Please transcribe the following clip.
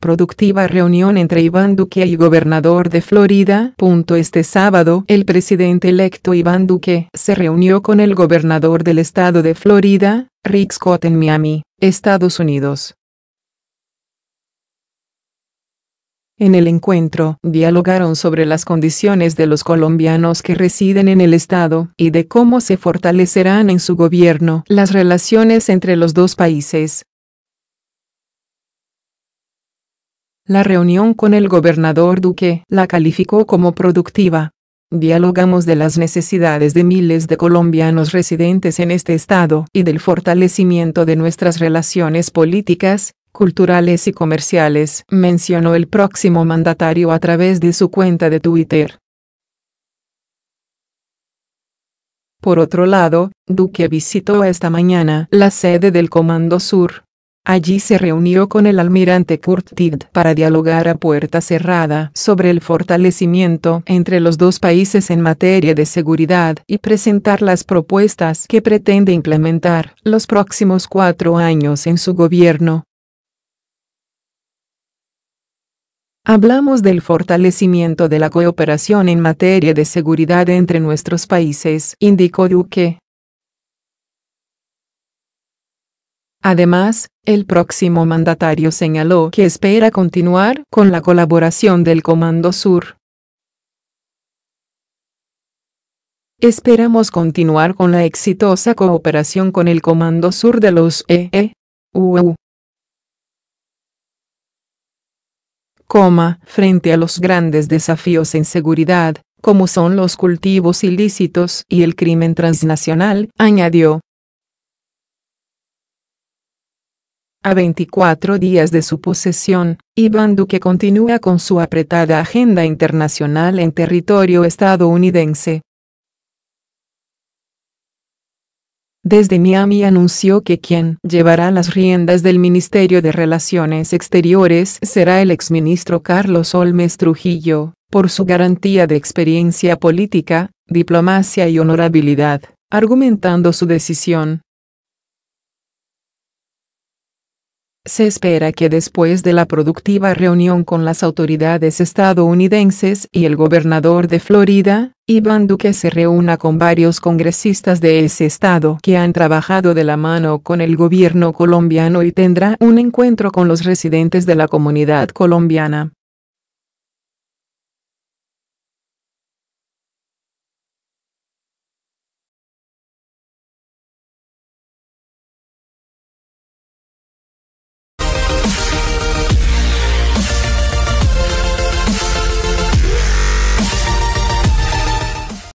productiva reunión entre Iván Duque y gobernador de Florida. Este sábado, el presidente electo Iván Duque se reunió con el gobernador del estado de Florida, Rick Scott en Miami, Estados Unidos. En el encuentro, dialogaron sobre las condiciones de los colombianos que residen en el Estado y de cómo se fortalecerán en su gobierno las relaciones entre los dos países. La reunión con el gobernador Duque la calificó como productiva. Dialogamos de las necesidades de miles de colombianos residentes en este estado y del fortalecimiento de nuestras relaciones políticas, culturales y comerciales, mencionó el próximo mandatario a través de su cuenta de Twitter. Por otro lado, Duque visitó esta mañana la sede del Comando Sur, Allí se reunió con el almirante Kurt Tid para dialogar a puerta cerrada sobre el fortalecimiento entre los dos países en materia de seguridad y presentar las propuestas que pretende implementar los próximos cuatro años en su gobierno. Hablamos del fortalecimiento de la cooperación en materia de seguridad entre nuestros países, indicó Duque. Además, el próximo mandatario señaló que espera continuar con la colaboración del Comando Sur. Esperamos continuar con la exitosa cooperación con el Comando Sur de los EE.UU. Coma, frente a los grandes desafíos en seguridad, como son los cultivos ilícitos y el crimen transnacional, añadió. A 24 días de su posesión, Iván Duque continúa con su apretada agenda internacional en territorio estadounidense. Desde Miami anunció que quien llevará las riendas del Ministerio de Relaciones Exteriores será el exministro Carlos Olmes Trujillo, por su garantía de experiencia política, diplomacia y honorabilidad, argumentando su decisión Se espera que después de la productiva reunión con las autoridades estadounidenses y el gobernador de Florida, Iván Duque se reúna con varios congresistas de ese estado que han trabajado de la mano con el gobierno colombiano y tendrá un encuentro con los residentes de la comunidad colombiana.